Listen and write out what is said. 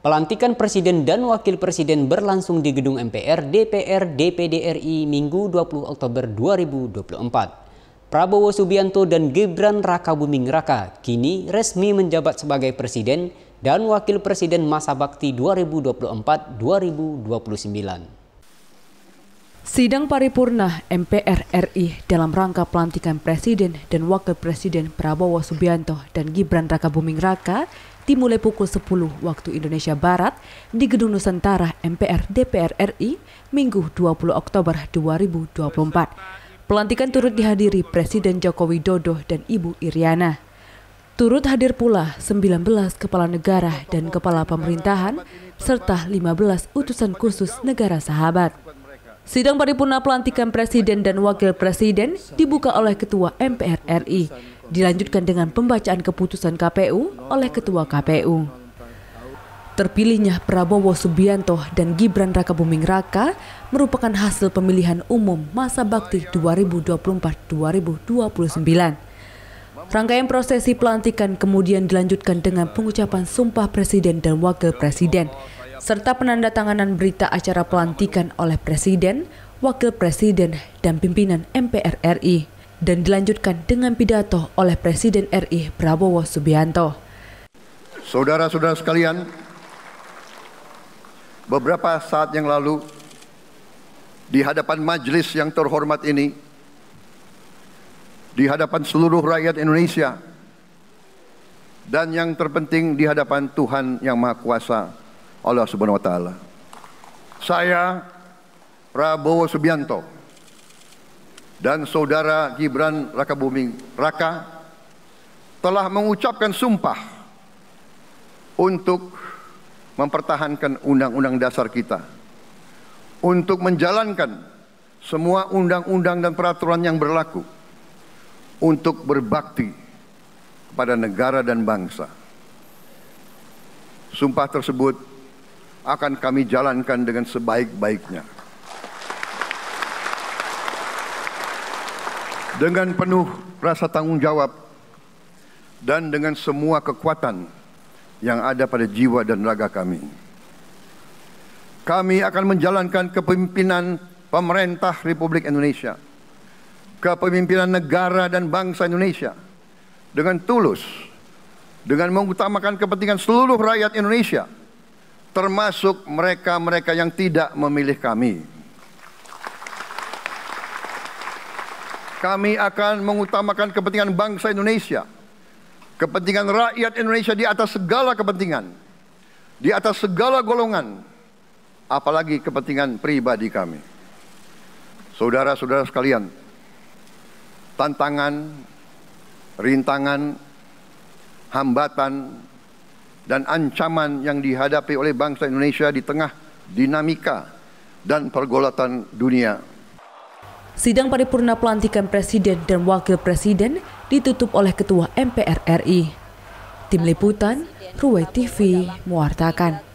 Pelantikan Presiden dan Wakil Presiden berlangsung di Gedung MPR, DPR, DPD RI Minggu 20 Oktober 2024. Prabowo Subianto dan Gibran Rakabuming Raka kini resmi menjabat sebagai Presiden dan Wakil Presiden masa bakti 2024-2029. Sidang paripurna MPR RI dalam rangka pelantikan Presiden dan Wakil Presiden Prabowo Subianto dan Gibran Raka Buming Raka dimulai pukul 10 waktu Indonesia Barat di Gedung Nusantara MPR DPR RI Minggu 20 Oktober 2024. Pelantikan turut dihadiri Presiden Joko Widodo dan Ibu Iriana. Turut hadir pula 19 kepala negara dan kepala pemerintahan serta 15 utusan khusus negara sahabat. Sidang paripurna pelantikan Presiden dan Wakil Presiden dibuka oleh Ketua MPR RI, dilanjutkan dengan pembacaan keputusan KPU oleh Ketua KPU. Terpilihnya Prabowo Subianto dan Gibran Rakabuming Raka merupakan hasil pemilihan umum masa bakti 2024-2029. Rangkaian prosesi pelantikan kemudian dilanjutkan dengan pengucapan sumpah Presiden dan Wakil Presiden serta penandatanganan berita acara pelantikan oleh Presiden, Wakil Presiden, dan pimpinan MPR RI, dan dilanjutkan dengan pidato oleh Presiden RI Prabowo Subianto. Saudara-saudara sekalian, beberapa saat yang lalu di hadapan majelis yang terhormat ini, di hadapan seluruh rakyat Indonesia, dan yang terpenting di hadapan Tuhan Yang Maha Kuasa, Allah Subhanahu wa taala. Saya Prabowo Subianto dan saudara Gibran Raka Buming Raka telah mengucapkan sumpah untuk mempertahankan undang-undang dasar kita untuk menjalankan semua undang-undang dan peraturan yang berlaku untuk berbakti kepada negara dan bangsa. Sumpah tersebut akan kami jalankan dengan sebaik-baiknya. Dengan penuh rasa tanggung jawab dan dengan semua kekuatan yang ada pada jiwa dan raga kami. Kami akan menjalankan kepemimpinan pemerintah Republik Indonesia, kepemimpinan negara dan bangsa Indonesia dengan tulus, dengan mengutamakan kepentingan seluruh rakyat Indonesia termasuk mereka-mereka yang tidak memilih kami. Kami akan mengutamakan kepentingan bangsa Indonesia, kepentingan rakyat Indonesia di atas segala kepentingan, di atas segala golongan, apalagi kepentingan pribadi kami. Saudara-saudara sekalian, tantangan, rintangan, hambatan, dan ancaman yang dihadapi oleh bangsa Indonesia di tengah dinamika dan pergolatan dunia. Sidang paripurna pelantikan Presiden dan Wakil Presiden ditutup oleh Ketua MPR RI. Tim Liputan, Ruwai TV, mewartakan.